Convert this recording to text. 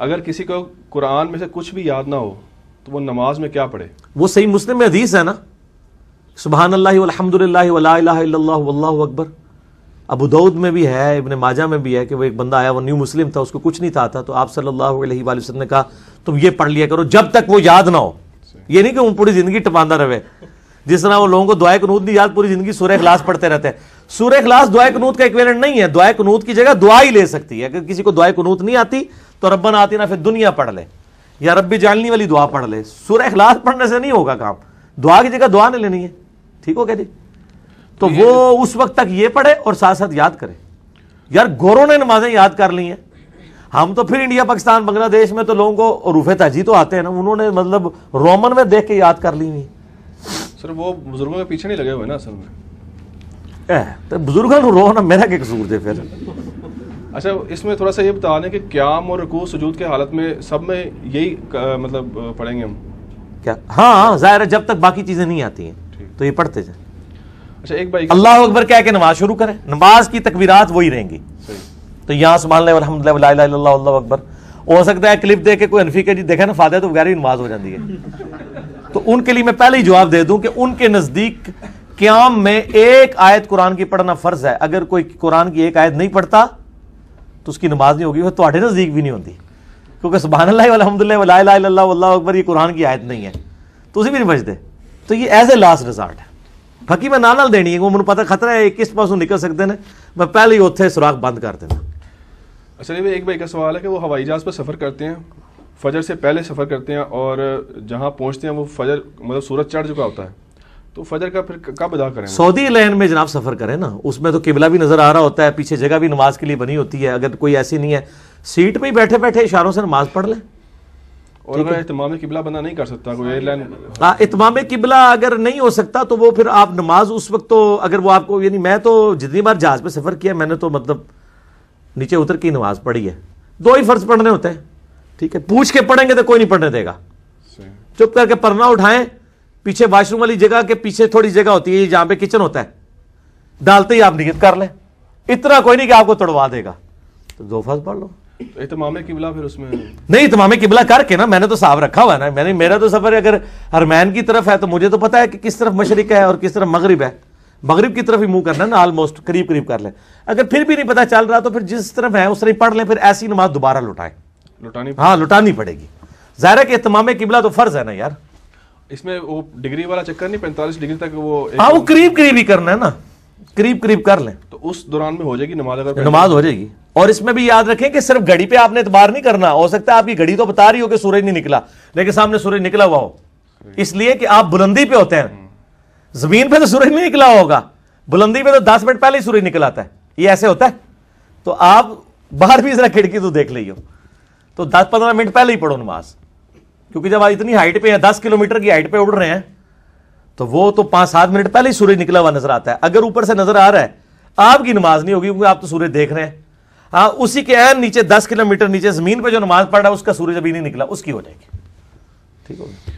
अगर किसी को कुरान में से कुछ भी याद ना हो तो वो नमाज में क्या पढ़े वो सही मुस्लिम में हदीस है ना सुबहान अल्लाह अकबर अबू दाऊद में भी है इबन माजा में भी है कि वो एक बंदा आया वो न्यू मुस्लिम था उसको कुछ नहीं था था तो आप सल्लल्लाहु अलैहि वसल्लम ने कहा तुम ये पढ़ लिया करो जब तक वो याद ना हो ये नहीं कि वो पूरी ज़िंदगी टपांदा रहे जिस तरह वो लोगों को दुआ कनूत नहीं याद पूरी जिंदगी सूर्य खिलास पढ़ते रहते हैं सूर्य खिलास दुआ कनूत का इक्वेलेंट नहीं है दुआ कनूत की जगह दुआ ही ले सकती है अगर किसी को दुआ कनूत नहीं आती तो रब्बन आती ना फिर दुनिया पढ़ ले या रब्बी जालनी वाली दुआ पढ़ ले सूर्य खिलास पढ़ने से नहीं होगा काम दुआ की जगह दुआ नहीं लेनी है ठीक हो गया जी तो, तो वो उस वक्त तक ये पढ़े और साथ साथ याद करे यार गोरों ने नमाजें याद कर ली हैं हम तो फिर इंडिया पाकिस्तान बांग्लादेश में तो लोगों को रूफे ताजी तो आते हैं ना उन्होंने मतलब रोमन में देख के याद कर ली हुई सर वो बुजुर्गों के पीछे नहीं लगे हुए ना असल में तो बुजुर्गों को रो ना मेरा क्या कसूर थे फिर अच्छा इसमें थोड़ा सा ये बता दें कि क्याम और रकू सजूद के हालत में सब में यही मतलब पढ़ेंगे हम क्या हाँ जाहिर है जब तक बाकी चीज़ें नहीं आती हैं तो ये पढ़ते जाए अच्छा एक भाई अल्लाह अकबर कह के नमाज शुरू करें नमाज की तकबीरात वही रहेंगी तो यहाँ सुबह अलहमद अकबर हो सकता है क्लिप देख के कोई अनफी के जी देखे ना फादे तो वगैरह नमाज हो जाती है तो उनके लिए मैं पहले ही जवाब दे दूं कि उनके नजदीक क्याम में एक आयत कुरान की पढ़ना फर्ज है अगर कोई कुरान की एक आयत नहीं पढ़ता तो उसकी नमाज नहीं होगी तो नजदीक भी नहीं होती क्योंकि सुबहानल्ला ये कुरान की आयत नहीं है तो उसे भी नहीं बचते तो ये एज ए लास्ट रिजॉर्ट है ਫਕੀ ਮੈਂ ਨਾਲ ਨਾਲ ਦੇਣੀ मैं ਮੈਨੂੰ ਪਤਾ ਖਤਰਾ ਹੈ ਕਿਸ ਪਾਸੋਂ ਨਿਕਲ ਸਕਦੇ ਨੇ ਮੈਂ ਪਹਿਲੇ ਹੀ ਉੱਥੇ ਸੁਰਾਖ ਬੰਦ ਕਰ ਦੇਣਾ ਅਸਲ ਵਿੱਚ ਇੱਕ ਭਾਈ ਦਾ ਸਵਾਲ ਹੈ ਕਿ ਉਹ ਹਵਾਈ ਜਹਾਜ਼ ਪਰ ਸਫ਼ਰ फजर से पहले सफ़र करते हैं और जहाँ पहुँचते हैं वो फजर मतलब सूरज चढ़ चुका होता है तो फजर का फिर कब अदा करें सऊदी लहन में जनाब सफ़र करें ना उसमें तो किबला भी नज़र आ रहा होता है पीछे जगह भी नमाज के लिए बनी होती है अगर कोई ऐसी नहीं है सीट में ही बैठे बैठे इशारों से नमाज पढ़ लें और अगर इतमाम किबला बना नहीं कर सकता कोई एयरलाइन हाँ इतमाम किबला अगर नहीं हो सकता तो वो फिर आप नमाज उस वक्त तो अगर वो आपको यानी मैं तो जितनी बार जहाज़ पे सफ़र किया मैंने तो मतलब नीचे उतर के नमाज पढ़ी है दो ही फ़र्ज पढ़ने होते हैं ठीक है पूछ के पढ़ेंगे तो कोई नहीं पढ़ने देगा चुप करके पढ़ना उठाएं पीछे वॉशरूम वाली जगह के पीछे थोड़ी जगह होती है जहां पे किचन होता है डालते ही आप निगत कर लें इतना कोई नहीं कि आपको तोड़वा देगा तो दो फर्ज पढ़ लो इतमाम तो तो किबला फिर उसमें नहीं इतमाम तो किबला करके ना मैंने तो साफ रखा हुआ है ना मैंने मेरा तो सफर अगर हरमैन की तरफ है तो मुझे तो पता है कि किस तरफ मशरक है और किस तरफ मगरब है मगरब की तरफ ही मुंह करना ना ऑलमोस्ट करीब करीब कर ले अगर फिर भी नहीं पता चल रहा तो फिर जिस तरफ है उस तरह पढ़ लें फिर ऐसी नमाज दोबारा लुटाएं लुटानी हाँ लुटानी पड़ेगी ज़ाहिर के कि इतमाम किबला तो फ़र्ज़ है ना यार इसमें वो डिग्री वाला चक्कर नहीं पैंतालीस डिग्री तक वो हाँ वो करीब करीब ही करना है ना करीब करीब कर लें तो उस दौरान में हो जाएगी नमाज अगर नमाज हो जाएगी और इसमें भी याद रखें कि सिर्फ घड़ी पे आपने इतबार नहीं करना हो सकता है आपकी घड़ी तो बता रही हो कि सूरज नहीं निकला लेकिन सामने सूरज निकला हुआ हो इसलिए कि आप बुलंदी पे होते हैं जमीन पे तो सूरज नहीं निकला होगा बुलंदी पे तो दस मिनट पहले ही सूरज निकल आता है ये ऐसे होता है तो आप बाहर भी जरा खिड़की तो देख लीजिए तो दस पंद्रह मिनट पहले ही पढ़ो नमाज क्योंकि जब इतनी हाइट पे है दस किलोमीटर की हाइट पे उड़ रहे हैं तो वो तो पांच सात मिनट पहले ही सूर्य निकला हुआ नजर आता है अगर ऊपर से नजर आ रहा है आपकी नमाज नहीं होगी क्योंकि आप तो सूर्य देख रहे हैं हाँ उसी के एन नीचे दस किलोमीटर नीचे जमीन पर जो नमाज पढ़ रहा है उसका सूर्य अभी नहीं निकला उसकी हो जाएगी ठीक है